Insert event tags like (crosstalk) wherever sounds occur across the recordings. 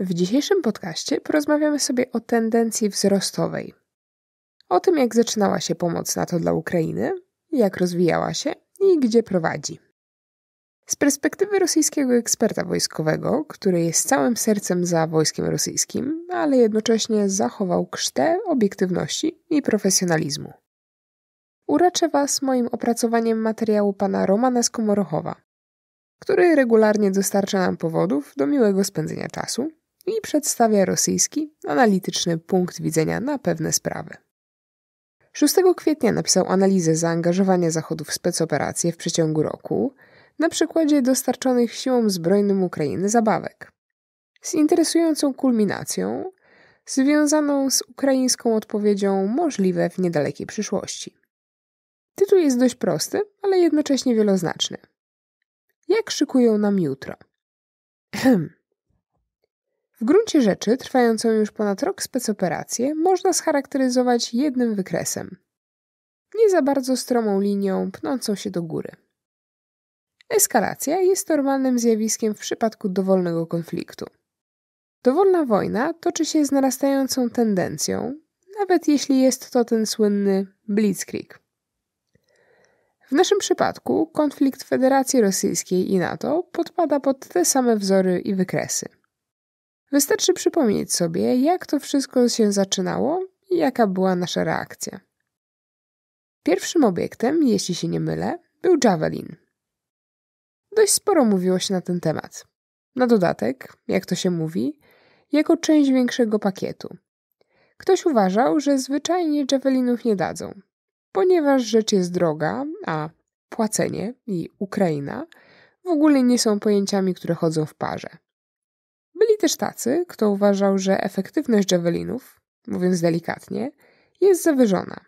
W dzisiejszym podcaście porozmawiamy sobie o tendencji wzrostowej. O tym, jak zaczynała się pomoc NATO dla Ukrainy, jak rozwijała się i gdzie prowadzi. Z perspektywy rosyjskiego eksperta wojskowego, który jest całym sercem za wojskiem rosyjskim, ale jednocześnie zachował krztę obiektywności i profesjonalizmu. Uraczę Was moim opracowaniem materiału pana Romana Skomorochowa, który regularnie dostarcza nam powodów do miłego spędzenia czasu i przedstawia rosyjski, analityczny punkt widzenia na pewne sprawy. 6 kwietnia napisał analizę zaangażowania Zachodu w specoperacje w przeciągu roku na przykładzie dostarczonych siłom zbrojnym Ukrainy zabawek. Z interesującą kulminacją związaną z ukraińską odpowiedzią możliwe w niedalekiej przyszłości. Tytuł jest dość prosty, ale jednocześnie wieloznaczny. Jak szykują nam jutro? Ehem. (clears throat) Hmm. W gruncie rzeczy trwającą już ponad rok specoperację można scharakteryzować jednym wykresem. Nie za bardzo stromą linią pnącą się do góry. Eskalacja jest normalnym zjawiskiem w przypadku dowolnego konfliktu. Dowolna wojna toczy się z narastającą tendencją, nawet jeśli jest to ten słynny Blitzkrieg. W naszym przypadku konflikt Federacji Rosyjskiej i NATO podpada pod te same wzory i wykresy. Wystarczy przypomnieć sobie, jak to wszystko się zaczynało i jaka była nasza reakcja. Pierwszym obiektem, jeśli się nie mylę, był Javelin. Dość sporo mówiło się na ten temat. Na dodatek, jak to się mówi, jako część większego pakietu. Ktoś uważał, że zwyczajnie Javelinów nie dadzą, ponieważ rzecz jest droga, a płacenie i Ukraina w ogóle nie są pojęciami, które chodzą w parze. Byli też tacy, kto uważał, że efektywność javelinów, mówiąc delikatnie, jest zawyżona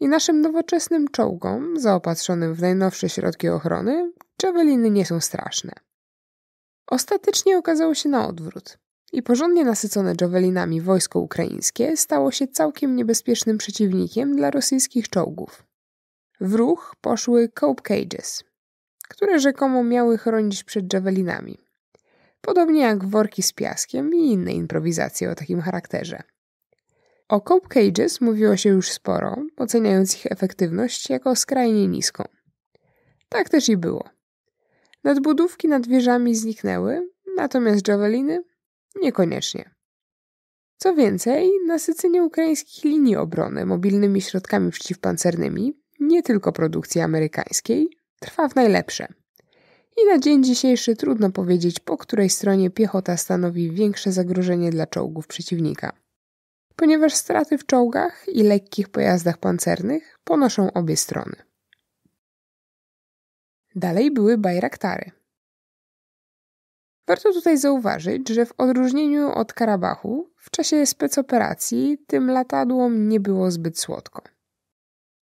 i naszym nowoczesnym czołgom zaopatrzonym w najnowsze środki ochrony javeliny nie są straszne. Ostatecznie okazało się na odwrót i porządnie nasycone javelinami wojsko ukraińskie stało się całkiem niebezpiecznym przeciwnikiem dla rosyjskich czołgów. W ruch poszły cope cages, które rzekomo miały chronić przed javelinami, podobnie jak worki z piaskiem i inne improwizacje o takim charakterze. O Cope Cages mówiło się już sporo, oceniając ich efektywność jako skrajnie niską. Tak też i było. Nadbudówki nad wieżami zniknęły, natomiast javeliny niekoniecznie. Co więcej, nasycenie ukraińskich linii obrony mobilnymi środkami przeciwpancernymi, nie tylko produkcji amerykańskiej, trwa w najlepsze i na dzień dzisiejszy trudno powiedzieć, po której stronie piechota stanowi większe zagrożenie dla czołgów przeciwnika. Ponieważ straty w czołgach i lekkich pojazdach pancernych ponoszą obie strony. Dalej były bajraktary. Warto tutaj zauważyć, że w odróżnieniu od Karabachu, w czasie specoperacji tym latadłom nie było zbyt słodko.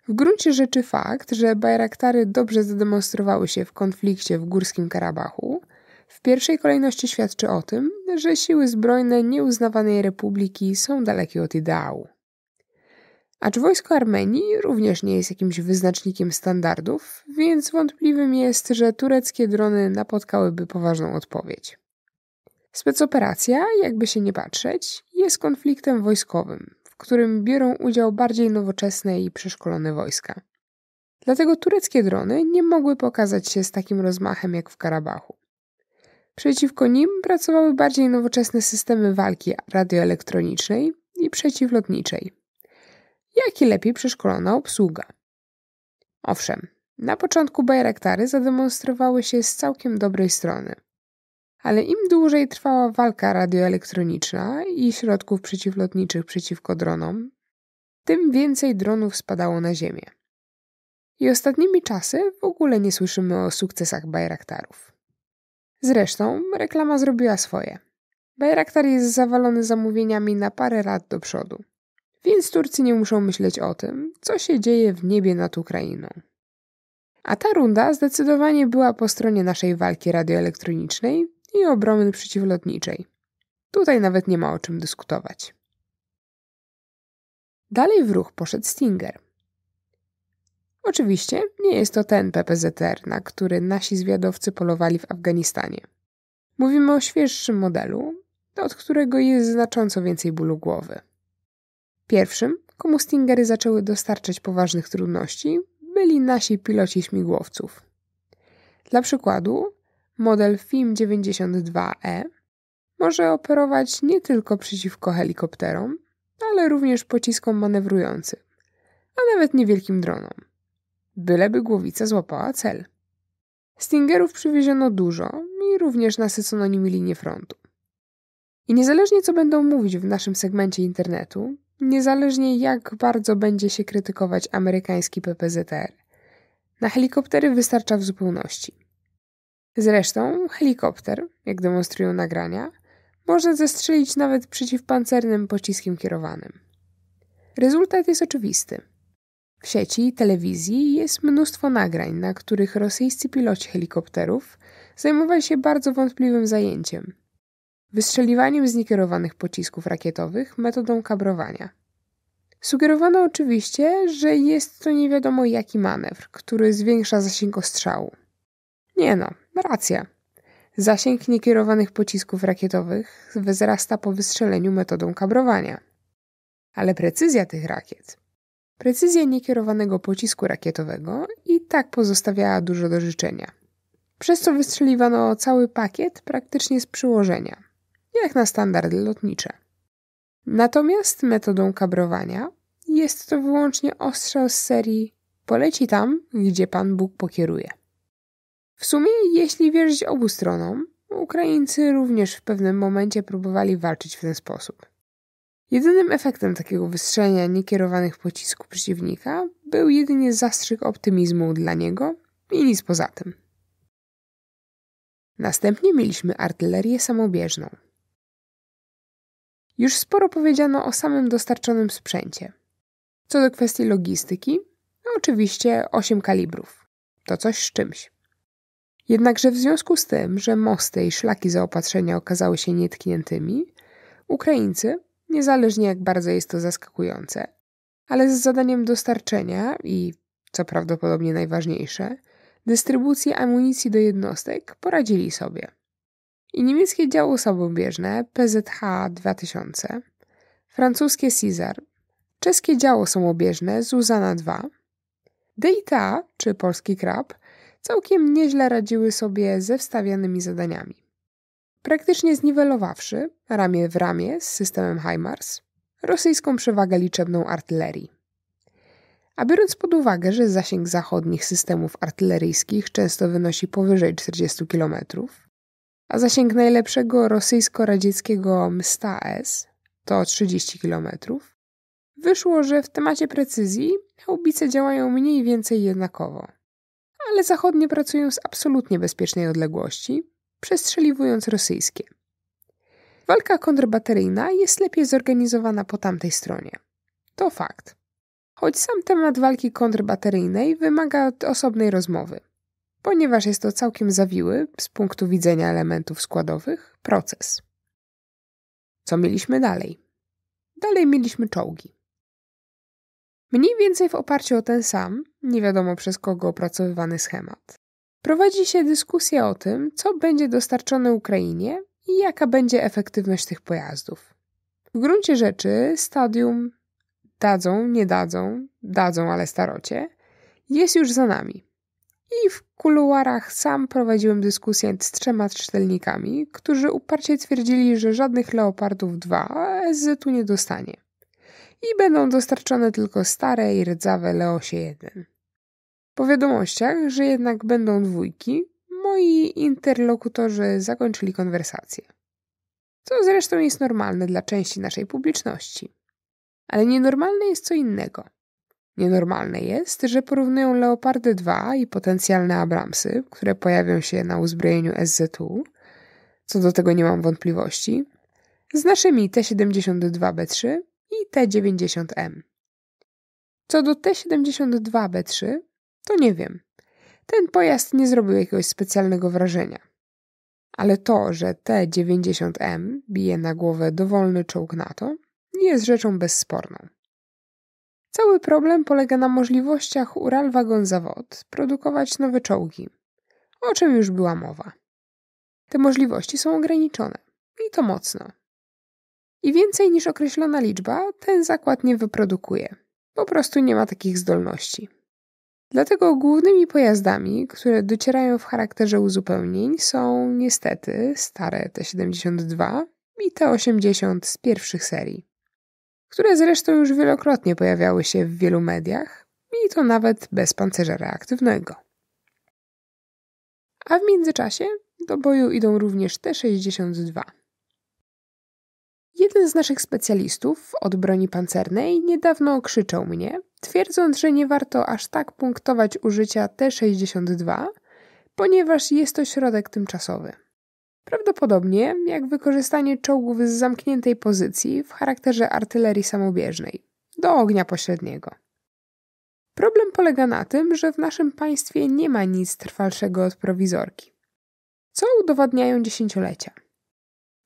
W gruncie rzeczy fakt, że Bajraktary dobrze zademonstrowały się w konflikcie w Górskim Karabachu, w pierwszej kolejności świadczy o tym, że siły zbrojne nieuznawanej republiki są dalekie od ideału. Acz wojsko Armenii również nie jest jakimś wyznacznikiem standardów, więc wątpliwym jest, że tureckie drony napotkałyby poważną odpowiedź. Specoperacja, jakby się nie patrzeć, jest konfliktem wojskowym, którym biorą udział bardziej nowoczesne i przeszkolone wojska. Dlatego tureckie drony nie mogły pokazać się z takim rozmachem jak w Karabachu. Przeciwko nim pracowały bardziej nowoczesne systemy walki radioelektronicznej i przeciwlotniczej, jak i lepiej przeszkolona obsługa. Owszem, na początku Bayraktary zademonstrowały się z całkiem dobrej strony – ale im dłużej trwała walka radioelektroniczna i środków przeciwlotniczych przeciwko dronom, tym więcej dronów spadało na ziemię. I ostatnimi czasy w ogóle nie słyszymy o sukcesach Bajraktarów. Zresztą reklama zrobiła swoje. Bajraktar jest zawalony zamówieniami na parę lat do przodu. Więc Turcy nie muszą myśleć o tym, co się dzieje w niebie nad Ukrainą. A ta runda zdecydowanie była po stronie naszej walki radioelektronicznej i obrony przeciwlotniczej. Tutaj nawet nie ma o czym dyskutować. Dalej w ruch poszedł Stinger. Oczywiście nie jest to ten PPZR, na który nasi zwiadowcy polowali w Afganistanie. Mówimy o świeższym modelu, od którego jest znacząco więcej bólu głowy. Pierwszym, komu Stingery zaczęły dostarczać poważnych trudności, byli nasi piloci śmigłowców. Dla przykładu, model FIM-92E może operować nie tylko przeciwko helikopterom, ale również pociskom manewrującym, a nawet niewielkim dronom. Byleby głowica złapała cel. Stingerów przywieziono dużo i również nasycono nimi linię frontu. I niezależnie co będą mówić w naszym segmencie internetu, niezależnie jak bardzo będzie się krytykować amerykański PPZR, na helikoptery wystarcza w zupełności. Zresztą helikopter, jak demonstrują nagrania, można zestrzelić nawet przeciwpancernym pociskiem kierowanym. Rezultat jest oczywisty. W sieci telewizji jest mnóstwo nagrań, na których rosyjscy piloci helikopterów zajmowali się bardzo wątpliwym zajęciem wystrzeliwaniem niekierowanych pocisków rakietowych metodą kabrowania. Sugerowano oczywiście, że jest to nie wiadomo jaki manewr, który zwiększa zasięg ostrzału. Nie no, Racja. Zasięg niekierowanych pocisków rakietowych wzrasta po wystrzeleniu metodą kabrowania. Ale precyzja tych rakiet, precyzja niekierowanego pocisku rakietowego i tak pozostawiała dużo do życzenia. Przez co wystrzeliwano cały pakiet praktycznie z przyłożenia, jak na standardy lotnicze. Natomiast metodą kabrowania jest to wyłącznie ostrzał z serii poleci tam, gdzie Pan Bóg pokieruje. W sumie, jeśli wierzyć obu stronom, Ukraińcy również w pewnym momencie próbowali walczyć w ten sposób. Jedynym efektem takiego wystrzenia niekierowanych pocisków przeciwnika był jedynie zastrzyk optymizmu dla niego i nic poza tym. Następnie mieliśmy artylerię samobieżną. Już sporo powiedziano o samym dostarczonym sprzęcie. Co do kwestii logistyki, oczywiście 8 kalibrów. To coś z czymś. Jednakże w związku z tym, że mosty i szlaki zaopatrzenia okazały się nietkniętymi, Ukraińcy, niezależnie jak bardzo jest to zaskakujące, ale z zadaniem dostarczenia i, co prawdopodobnie najważniejsze, dystrybucji amunicji do jednostek poradzili sobie. I niemieckie działo samobieżne PZH 2000, francuskie Caesar, czeskie działo samobieżne Zuzana 2, DITA czy polski Krab – całkiem nieźle radziły sobie ze wstawianymi zadaniami. Praktycznie zniwelowawszy, ramię w ramię z systemem HIMARS, rosyjską przewagę liczebną artylerii. A biorąc pod uwagę, że zasięg zachodnich systemów artyleryjskich często wynosi powyżej 40 km, a zasięg najlepszego rosyjsko-radzieckiego MSTA-S to 30 km, wyszło, że w temacie precyzji haubice działają mniej więcej jednakowo ale zachodnie pracują z absolutnie bezpiecznej odległości, przestrzeliwując rosyjskie. Walka kontrbateryjna jest lepiej zorganizowana po tamtej stronie. To fakt. Choć sam temat walki kontrbateryjnej wymaga osobnej rozmowy, ponieważ jest to całkiem zawiły z punktu widzenia elementów składowych proces. Co mieliśmy dalej? Dalej mieliśmy czołgi. Mniej więcej w oparciu o ten sam, nie wiadomo przez kogo opracowywany schemat. Prowadzi się dyskusja o tym, co będzie dostarczone Ukrainie i jaka będzie efektywność tych pojazdów. W gruncie rzeczy stadium dadzą, nie dadzą, dadzą, ale starocie, jest już za nami. I w kuluarach sam prowadziłem dyskusję z trzema czytelnikami, którzy uparcie twierdzili, że żadnych Leopardów 2 SZ tu nie dostanie i będą dostarczone tylko stare i rdzawe Leosie 1. Po wiadomościach, że jednak będą dwójki, moi interlokutorzy zakończyli konwersację. Co zresztą jest normalne dla części naszej publiczności. Ale nienormalne jest co innego. Nienormalne jest, że porównują Leopardy 2 i potencjalne Abramsy, które pojawią się na uzbrojeniu SZU, co do tego nie mam wątpliwości, z naszymi T-72B3 i T90M. Co do T72B3, to nie wiem. Ten pojazd nie zrobił jakiegoś specjalnego wrażenia. Ale to, że T90M bije na głowę dowolny czołg NATO, jest rzeczą bezsporną. Cały problem polega na możliwościach Ural Wagon Zawod produkować nowe czołgi, o czym już była mowa. Te możliwości są ograniczone i to mocno i więcej niż określona liczba ten zakład nie wyprodukuje. Po prostu nie ma takich zdolności. Dlatego głównymi pojazdami, które docierają w charakterze uzupełnień są niestety stare T72 i T80 z pierwszych serii, które zresztą już wielokrotnie pojawiały się w wielu mediach i to nawet bez pancerza reaktywnego. A w międzyczasie do boju idą również T62 Jeden z naszych specjalistów od broni pancernej niedawno krzyczał mnie, twierdząc, że nie warto aż tak punktować użycia T62, ponieważ jest to środek tymczasowy. Prawdopodobnie jak wykorzystanie czołgów z zamkniętej pozycji w charakterze artylerii samobieżnej, do ognia pośredniego. Problem polega na tym, że w naszym państwie nie ma nic trwalszego od prowizorki, co udowadniają dziesięciolecia.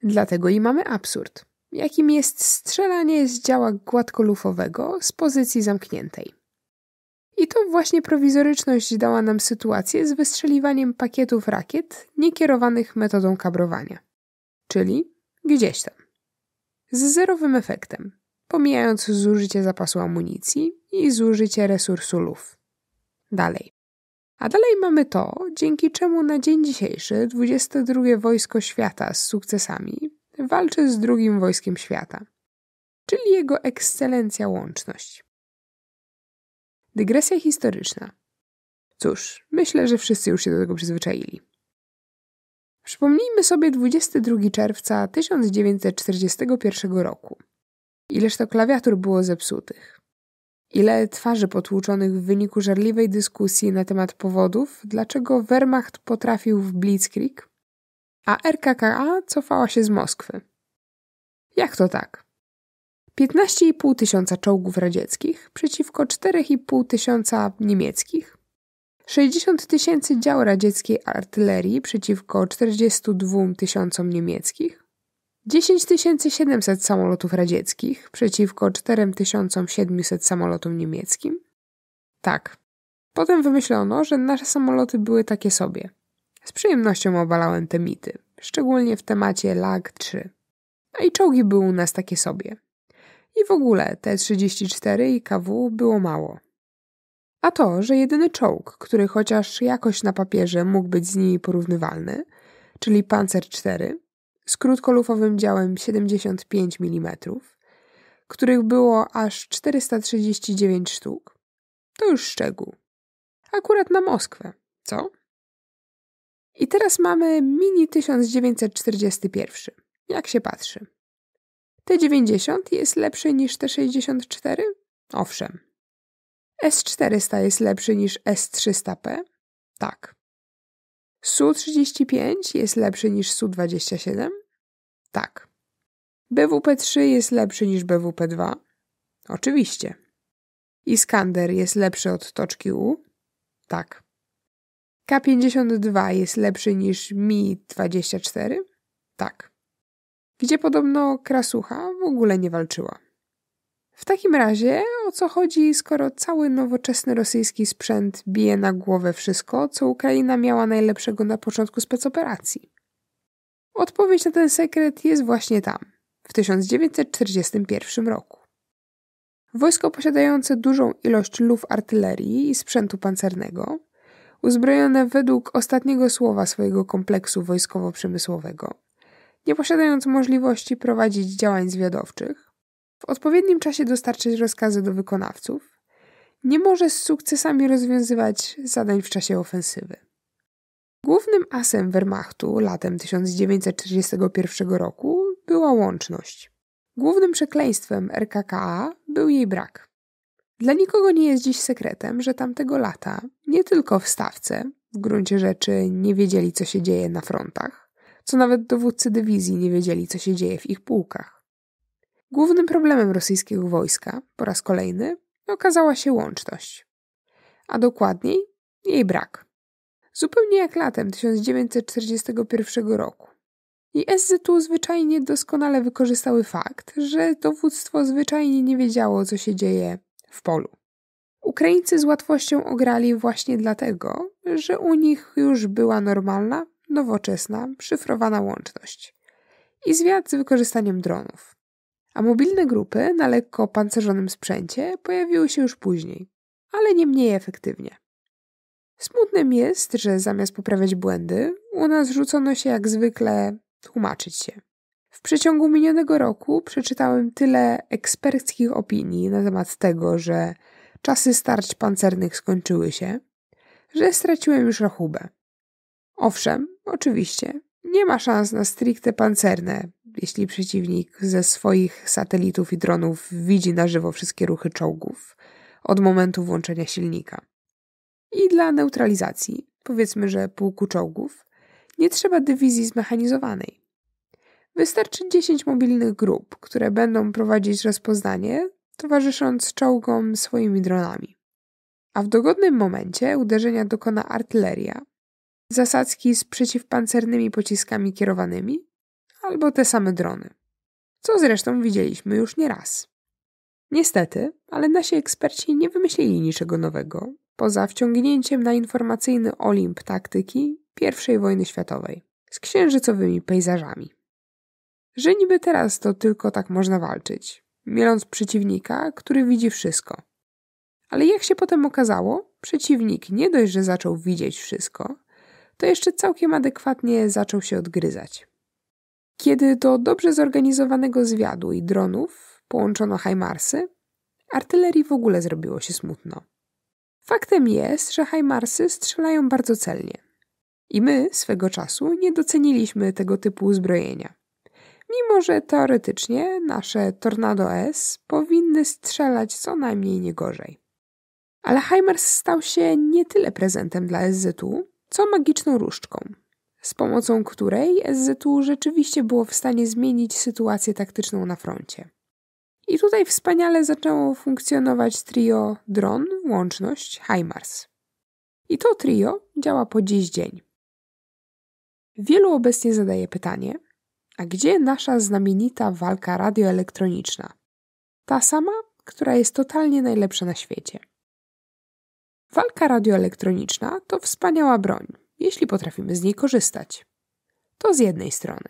Dlatego i mamy absurd jakim jest strzelanie z działa gładkolufowego z pozycji zamkniętej. I to właśnie prowizoryczność dała nam sytuację z wystrzeliwaniem pakietów rakiet niekierowanych metodą kabrowania, czyli gdzieś tam. Z zerowym efektem, pomijając zużycie zapasu amunicji i zużycie resursu luf. Dalej. A dalej mamy to, dzięki czemu na dzień dzisiejszy 22 Wojsko Świata z sukcesami walczy z drugim wojskiem świata, czyli jego ekscelencja łączność. Dygresja historyczna. Cóż, myślę, że wszyscy już się do tego przyzwyczaili. Przypomnijmy sobie 22 czerwca 1941 roku. Ileż to klawiatur było zepsutych. Ile twarzy potłuczonych w wyniku żarliwej dyskusji na temat powodów, dlaczego Wehrmacht potrafił w Blitzkrieg a RKKA cofała się z Moskwy. Jak to tak? 15,5 tysiąca czołgów radzieckich przeciwko 4,5 tysiąca niemieckich, 60 tysięcy dział radzieckiej artylerii przeciwko 42 tysiącom niemieckich, 10 700 samolotów radzieckich przeciwko 4700 samolotom niemieckim. Tak. Potem wymyślono, że nasze samoloty były takie sobie – z przyjemnością obalałem te mity, szczególnie w temacie LAG 3. A no i czołgi były u nas takie sobie. I w ogóle T-34 i KW było mało. A to, że jedyny czołg, który chociaż jakoś na papierze mógł być z nimi porównywalny, czyli Panzer 4 z krótkolufowym działem 75 mm, których było aż 439 sztuk, to już szczegół. Akurat na Moskwę, co? I teraz mamy mini 1941. Jak się patrzy? T90 jest lepszy niż T64? Owszem. S400 jest lepszy niż S300P? Tak. Su-35 jest lepszy niż Su-27? Tak. BWP-3 jest lepszy niż BWP-2? Oczywiście. Iskander jest lepszy od toczki U? Tak. K52 jest lepszy niż Mi-24? Tak. Gdzie podobno krasucha w ogóle nie walczyła. W takim razie o co chodzi, skoro cały nowoczesny rosyjski sprzęt bije na głowę wszystko, co Ukraina miała najlepszego na początku specoperacji? Odpowiedź na ten sekret jest właśnie tam, w 1941 roku. Wojsko posiadające dużą ilość luf artylerii i sprzętu pancernego uzbrojone według ostatniego słowa swojego kompleksu wojskowo-przemysłowego, nie posiadając możliwości prowadzić działań zwiadowczych, w odpowiednim czasie dostarczyć rozkazy do wykonawców, nie może z sukcesami rozwiązywać zadań w czasie ofensywy. Głównym asem Wehrmachtu latem 1941 roku była łączność. Głównym przekleństwem RKKA był jej brak. Dla nikogo nie jest dziś sekretem, że tamtego lata nie tylko w stawce, w gruncie rzeczy nie wiedzieli, co się dzieje na frontach, co nawet dowódcy dywizji nie wiedzieli, co się dzieje w ich pułkach. Głównym problemem rosyjskiego wojska, po raz kolejny, okazała się łączność, a dokładniej jej brak. Zupełnie jak latem 1941 roku. I SZU zwyczajnie doskonale wykorzystały fakt, że dowództwo zwyczajnie nie wiedziało, co się dzieje w polu. Ukraińcy z łatwością ograli właśnie dlatego, że u nich już była normalna, nowoczesna, szyfrowana łączność i zwiat z wykorzystaniem dronów. A mobilne grupy na lekko pancerzonym sprzęcie pojawiły się już później, ale nie mniej efektywnie. Smutnym jest, że zamiast poprawiać błędy, u nas rzucono się jak zwykle tłumaczyć się. W przeciągu minionego roku przeczytałem tyle eksperckich opinii na temat tego, że czasy starć pancernych skończyły się, że straciłem już rachubę. Owszem, oczywiście, nie ma szans na stricte pancerne, jeśli przeciwnik ze swoich satelitów i dronów widzi na żywo wszystkie ruchy czołgów od momentu włączenia silnika. I dla neutralizacji, powiedzmy, że pułku czołgów, nie trzeba dywizji zmechanizowanej. Wystarczy 10 mobilnych grup, które będą prowadzić rozpoznanie, towarzysząc czołgom swoimi dronami. A w dogodnym momencie uderzenia dokona artyleria, zasadzki z przeciwpancernymi pociskami kierowanymi albo te same drony, co zresztą widzieliśmy już nieraz. Niestety, ale nasi eksperci nie wymyślili niczego nowego, poza wciągnięciem na informacyjny olimp taktyki I wojny światowej z księżycowymi pejzażami że niby teraz to tylko tak można walczyć, mieląc przeciwnika, który widzi wszystko. Ale jak się potem okazało, przeciwnik nie dość, że zaczął widzieć wszystko, to jeszcze całkiem adekwatnie zaczął się odgryzać. Kiedy do dobrze zorganizowanego zwiadu i dronów połączono Hajmarsy, artylerii w ogóle zrobiło się smutno. Faktem jest, że Hajmarsy strzelają bardzo celnie. I my swego czasu nie doceniliśmy tego typu uzbrojenia. Mimo, że teoretycznie nasze Tornado S powinny strzelać co najmniej nie gorzej. Ale Heimers stał się nie tyle prezentem dla SZU, co magiczną różdżką, z pomocą której SZU rzeczywiście było w stanie zmienić sytuację taktyczną na froncie. I tutaj wspaniale zaczęło funkcjonować trio Dron, Łączność, Heimars. I to trio działa po dziś dzień. Wielu obecnie zadaje pytanie, a gdzie nasza znamienita walka radioelektroniczna? Ta sama, która jest totalnie najlepsza na świecie. Walka radioelektroniczna to wspaniała broń, jeśli potrafimy z niej korzystać. To z jednej strony.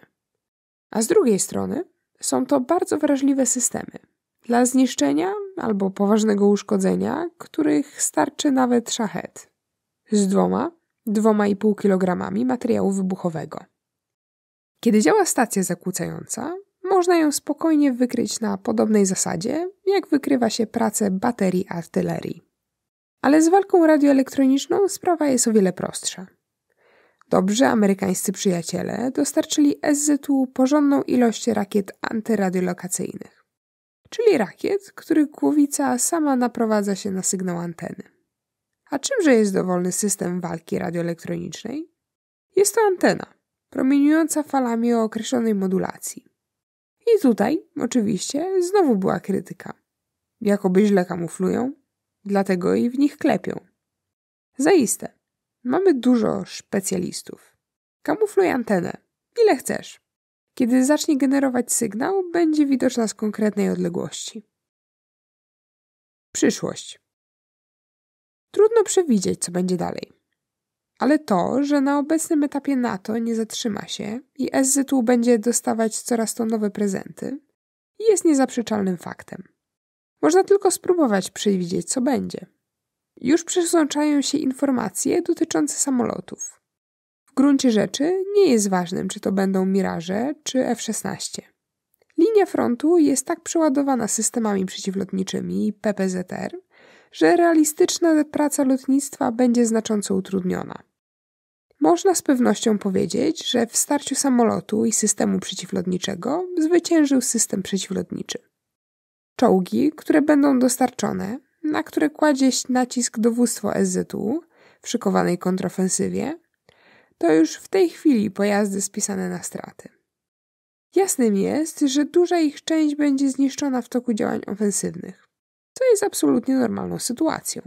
A z drugiej strony są to bardzo wrażliwe systemy. Dla zniszczenia albo poważnego uszkodzenia, których starczy nawet szachet. Z dwoma, dwoma i pół kilogramami materiału wybuchowego. Kiedy działa stacja zakłócająca, można ją spokojnie wykryć na podobnej zasadzie, jak wykrywa się pracę baterii artylerii. Ale z walką radioelektroniczną sprawa jest o wiele prostsza. Dobrze amerykańscy przyjaciele dostarczyli SZU porządną ilość rakiet antyradiolokacyjnych, czyli rakiet, których głowica sama naprowadza się na sygnał anteny. A czymże jest dowolny system walki radioelektronicznej? Jest to antena – promieniująca falami o określonej modulacji. I tutaj, oczywiście, znowu była krytyka. Jakoby źle kamuflują, dlatego i w nich klepią. Zaiste, mamy dużo specjalistów. Kamufluj antenę, ile chcesz. Kiedy zacznie generować sygnał, będzie widoczna z konkretnej odległości. Przyszłość. Trudno przewidzieć, co będzie dalej ale to, że na obecnym etapie NATO nie zatrzyma się i SZU będzie dostawać coraz to nowe prezenty, jest niezaprzeczalnym faktem. Można tylko spróbować przewidzieć, co będzie. Już przesączają się informacje dotyczące samolotów. W gruncie rzeczy nie jest ważnym, czy to będą Miraże czy F-16. Linia frontu jest tak przeładowana systemami przeciwlotniczymi i PPZR, że realistyczna praca lotnictwa będzie znacząco utrudniona. Można z pewnością powiedzieć, że w starciu samolotu i systemu przeciwlotniczego zwyciężył system przeciwlotniczy. Czołgi, które będą dostarczone, na które kładzie nacisk dowództwo SZU w szykowanej kontrofensywie, to już w tej chwili pojazdy spisane na straty. Jasnym jest, że duża ich część będzie zniszczona w toku działań ofensywnych, co jest absolutnie normalną sytuacją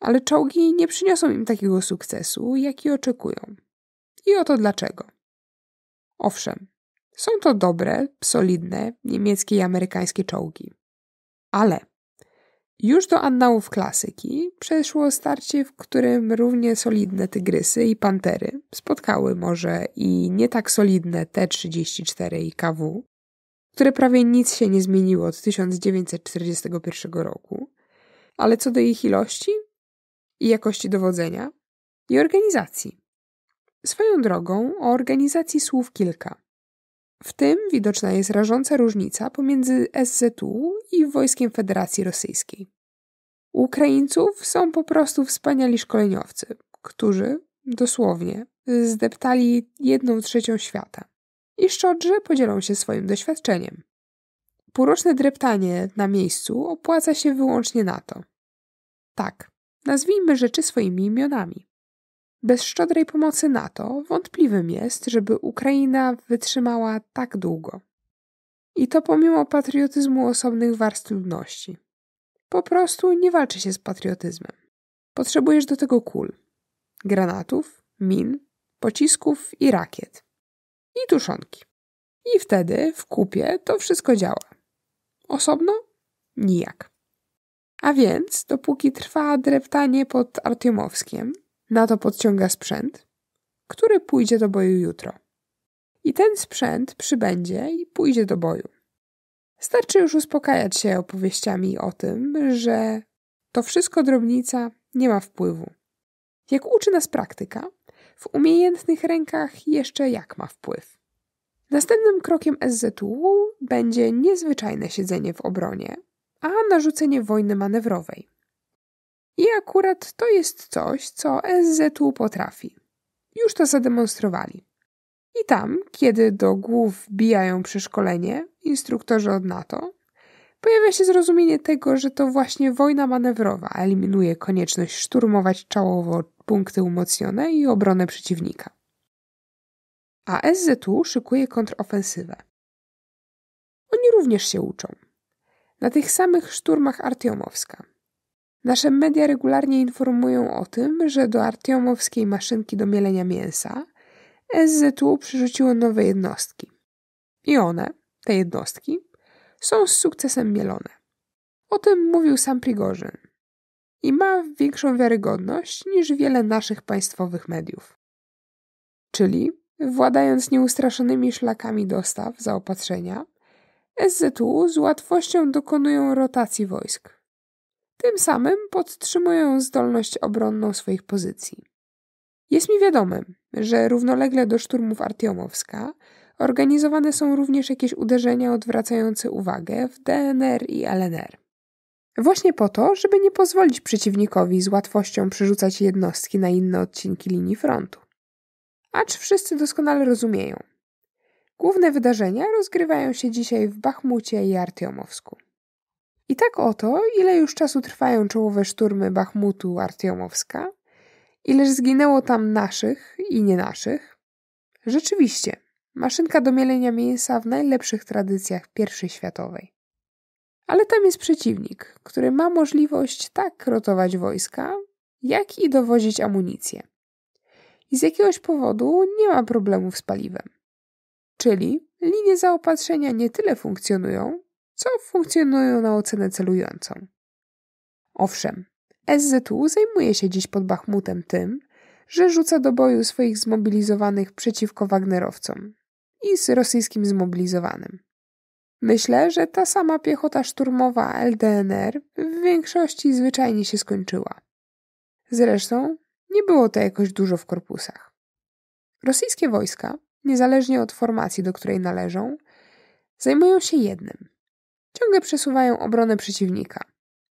ale czołgi nie przyniosą im takiego sukcesu, jaki oczekują. I oto dlaczego. Owszem, są to dobre, solidne niemieckie i amerykańskie czołgi. Ale już do annałów klasyki przeszło starcie, w którym równie solidne tygrysy i pantery spotkały może i nie tak solidne T-34 i KW, które prawie nic się nie zmieniło od 1941 roku, ale co do ich ilości, i jakości dowodzenia i organizacji. Swoją drogą o organizacji słów kilka. W tym widoczna jest rażąca różnica pomiędzy SZU i Wojskiem Federacji Rosyjskiej. Ukraińców są po prostu wspaniali szkoleniowcy, którzy, dosłownie, zdeptali jedną trzecią świata i szczodrze podzielą się swoim doświadczeniem. Półroczne dreptanie na miejscu opłaca się wyłącznie na to. Tak, Nazwijmy rzeczy swoimi imionami. Bez szczodrej pomocy NATO wątpliwym jest, żeby Ukraina wytrzymała tak długo. I to pomimo patriotyzmu osobnych warstw ludności. Po prostu nie walczy się z patriotyzmem. Potrzebujesz do tego kul, granatów, min, pocisków i rakiet. I tuszonki. I wtedy w kupie to wszystko działa. Osobno? Nijak. A więc, dopóki trwa dreptanie pod na NATO podciąga sprzęt, który pójdzie do boju jutro. I ten sprzęt przybędzie i pójdzie do boju. Starczy już uspokajać się opowieściami o tym, że to wszystko drobnica nie ma wpływu. Jak uczy nas praktyka, w umiejętnych rękach jeszcze jak ma wpływ. Następnym krokiem SZU będzie niezwyczajne siedzenie w obronie, a narzucenie wojny manewrowej. I akurat to jest coś, co SZU potrafi. Już to zademonstrowali. I tam, kiedy do głów bijają przeszkolenie, instruktorzy od NATO, pojawia się zrozumienie tego, że to właśnie wojna manewrowa eliminuje konieczność szturmować czołowo punkty umocnione i obronę przeciwnika. A SZU szykuje kontrofensywę. Oni również się uczą na tych samych szturmach Artiomowska. Nasze media regularnie informują o tym, że do artiomowskiej maszynki do mielenia mięsa SZU przerzuciło nowe jednostki. I one, te jednostki, są z sukcesem mielone. O tym mówił sam Prigorzyn. I ma większą wiarygodność niż wiele naszych państwowych mediów. Czyli, władając nieustraszonymi szlakami dostaw zaopatrzenia, SZU z łatwością dokonują rotacji wojsk. Tym samym podtrzymują zdolność obronną swoich pozycji. Jest mi wiadome, że równolegle do szturmów Artiomowska organizowane są również jakieś uderzenia odwracające uwagę w DNR i LNR. Właśnie po to, żeby nie pozwolić przeciwnikowi z łatwością przerzucać jednostki na inne odcinki linii frontu. Acz wszyscy doskonale rozumieją, Główne wydarzenia rozgrywają się dzisiaj w Bachmucie i Artiomowsku. I tak oto, ile już czasu trwają czołowe szturmy Bachmutu Artiomowska, ileż zginęło tam naszych i nie naszych. Rzeczywiście, maszynka do mielenia mięsa w najlepszych tradycjach I światowej. Ale tam jest przeciwnik, który ma możliwość tak rotować wojska, jak i dowozić amunicję. I z jakiegoś powodu nie ma problemów z paliwem. Czyli linie zaopatrzenia nie tyle funkcjonują, co funkcjonują na ocenę celującą. Owszem, SZU zajmuje się dziś pod Bachmutem tym, że rzuca do boju swoich zmobilizowanych przeciwko Wagnerowcom i z rosyjskim zmobilizowanym. Myślę, że ta sama piechota szturmowa LDNR w większości zwyczajnie się skończyła. Zresztą nie było to jakoś dużo w korpusach. Rosyjskie wojska niezależnie od formacji, do której należą, zajmują się jednym. Ciągle przesuwają obronę przeciwnika,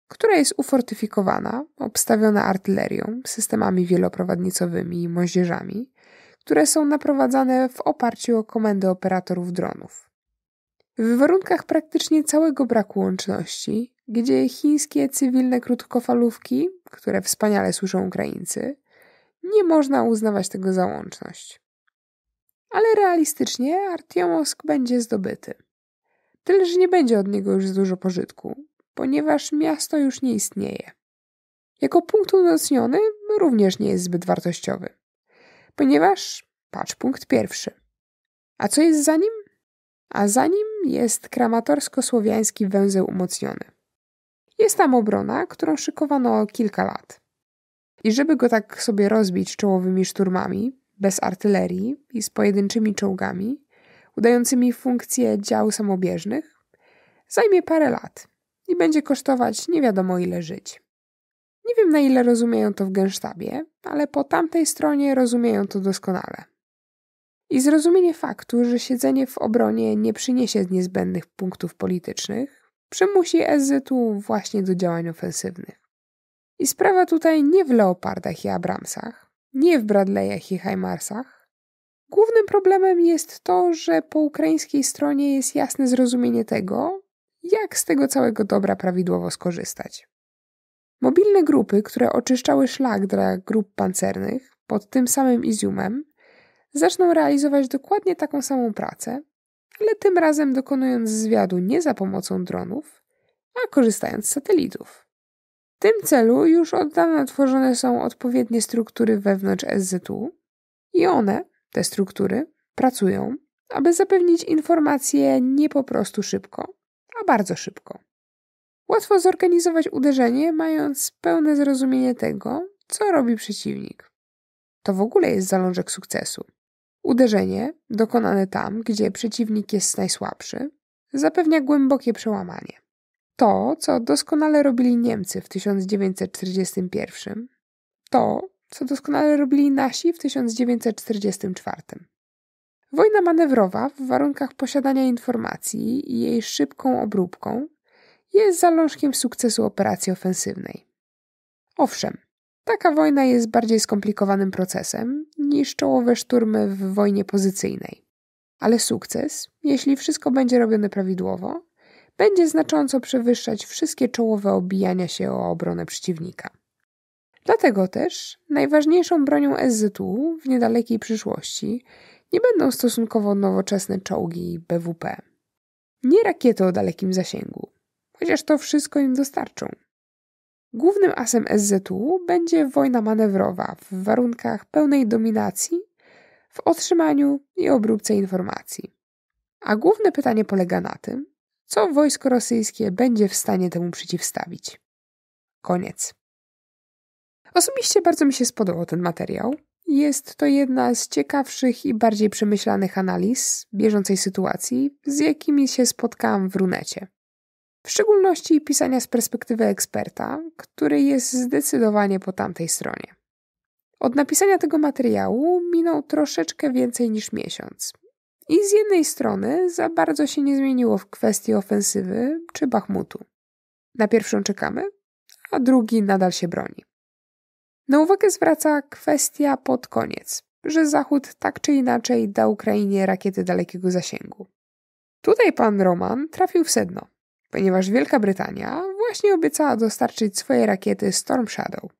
która jest ufortyfikowana, obstawiona artylerią, systemami wieloprowadnicowymi i moździerzami, które są naprowadzane w oparciu o komendy operatorów dronów. W warunkach praktycznie całego braku łączności, gdzie chińskie cywilne krótkofalówki, które wspaniale słyszą Ukraińcy, nie można uznawać tego za łączność ale realistycznie Artiomosk będzie zdobyty. Tyle, że nie będzie od niego już dużo pożytku, ponieważ miasto już nie istnieje. Jako punkt umocniony również nie jest zbyt wartościowy, ponieważ patrz punkt pierwszy. A co jest za nim? A za nim jest kramatorsko-słowiański węzeł umocniony. Jest tam obrona, którą szykowano kilka lat. I żeby go tak sobie rozbić czołowymi szturmami, bez artylerii i z pojedynczymi czołgami, udającymi funkcję dział samobieżnych, zajmie parę lat i będzie kosztować nie wiadomo ile żyć. Nie wiem na ile rozumieją to w Gęsztabie, ale po tamtej stronie rozumieją to doskonale. I zrozumienie faktu, że siedzenie w obronie nie przyniesie niezbędnych punktów politycznych, przymusi Ezytu właśnie do działań ofensywnych. I sprawa tutaj nie w leopardach i abramsach, nie w Bradleyach i Heimarsach. Głównym problemem jest to, że po ukraińskiej stronie jest jasne zrozumienie tego, jak z tego całego dobra prawidłowo skorzystać. Mobilne grupy, które oczyszczały szlak dla grup pancernych pod tym samym Iziumem, zaczną realizować dokładnie taką samą pracę, ale tym razem dokonując zwiadu nie za pomocą dronów, a korzystając z satelitów tym celu już od dawna tworzone są odpowiednie struktury wewnątrz SZU i one, te struktury, pracują, aby zapewnić informacje nie po prostu szybko, a bardzo szybko. Łatwo zorganizować uderzenie, mając pełne zrozumienie tego, co robi przeciwnik. To w ogóle jest zalążek sukcesu. Uderzenie, dokonane tam, gdzie przeciwnik jest najsłabszy, zapewnia głębokie przełamanie. To, co doskonale robili Niemcy w 1941, to, co doskonale robili nasi w 1944. Wojna manewrowa w warunkach posiadania informacji i jej szybką obróbką jest zalążkiem sukcesu operacji ofensywnej. Owszem, taka wojna jest bardziej skomplikowanym procesem niż czołowe szturmy w wojnie pozycyjnej. Ale sukces, jeśli wszystko będzie robione prawidłowo, będzie znacząco przewyższać wszystkie czołowe obijania się o obronę przeciwnika. Dlatego też najważniejszą bronią SZU w niedalekiej przyszłości nie będą stosunkowo nowoczesne czołgi BWP. Nie rakiety o dalekim zasięgu, chociaż to wszystko im dostarczą. Głównym asem SZU będzie wojna manewrowa w warunkach pełnej dominacji w otrzymaniu i obróbce informacji. A główne pytanie polega na tym, co wojsko rosyjskie będzie w stanie temu przeciwstawić. Koniec. Osobiście bardzo mi się spodobał ten materiał. Jest to jedna z ciekawszych i bardziej przemyślanych analiz bieżącej sytuacji, z jakimi się spotkałam w runecie. W szczególności pisania z perspektywy eksperta, który jest zdecydowanie po tamtej stronie. Od napisania tego materiału minął troszeczkę więcej niż miesiąc, i z jednej strony za bardzo się nie zmieniło w kwestii ofensywy czy Bachmutu. Na pierwszą czekamy, a drugi nadal się broni. Na uwagę zwraca kwestia pod koniec, że Zachód tak czy inaczej da Ukrainie rakiety dalekiego zasięgu. Tutaj pan Roman trafił w sedno, ponieważ Wielka Brytania właśnie obiecała dostarczyć swoje rakiety Storm Shadow.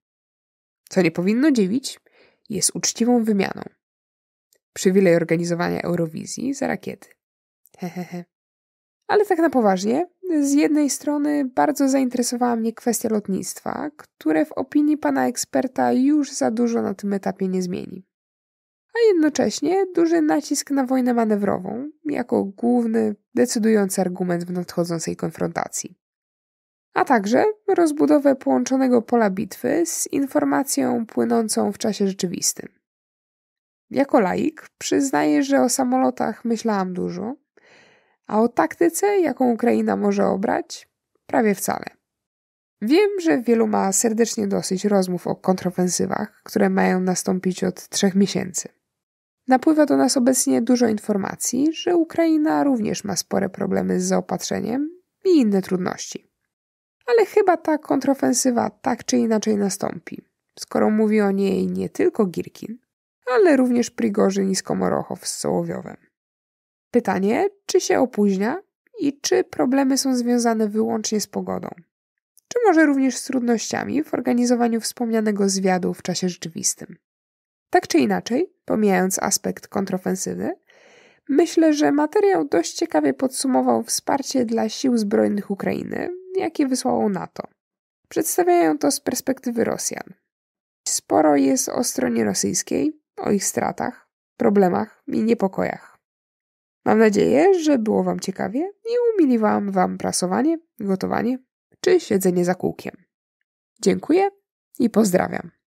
Co nie powinno dziwić, jest uczciwą wymianą. Przywilej organizowania Eurowizji za rakiety. Hehehe. Ale tak na poważnie, z jednej strony bardzo zainteresowała mnie kwestia lotnictwa, które w opinii pana eksperta już za dużo na tym etapie nie zmieni. A jednocześnie duży nacisk na wojnę manewrową jako główny, decydujący argument w nadchodzącej konfrontacji. A także rozbudowę połączonego pola bitwy z informacją płynącą w czasie rzeczywistym. Jako laik przyznaję, że o samolotach myślałam dużo, a o taktyce, jaką Ukraina może obrać, prawie wcale. Wiem, że wielu ma serdecznie dosyć rozmów o kontrofensywach, które mają nastąpić od trzech miesięcy. Napływa do nas obecnie dużo informacji, że Ukraina również ma spore problemy z zaopatrzeniem i inne trudności. Ale chyba ta kontrofensywa tak czy inaczej nastąpi, skoro mówi o niej nie tylko Girkin, ale również Prigorzyn i Skomorochow z Sołowiowem. Pytanie, czy się opóźnia i czy problemy są związane wyłącznie z pogodą? Czy może również z trudnościami w organizowaniu wspomnianego zwiadu w czasie rzeczywistym? Tak czy inaczej, pomijając aspekt kontrofensywy, myślę, że materiał dość ciekawie podsumował wsparcie dla sił zbrojnych Ukrainy, jakie wysłało NATO. Przedstawiają to z perspektywy Rosjan. Sporo jest o stronie rosyjskiej, o ich stratach, problemach i niepokojach. Mam nadzieję, że było Wam ciekawie i umiliłam Wam prasowanie, gotowanie czy siedzenie za kółkiem. Dziękuję i pozdrawiam.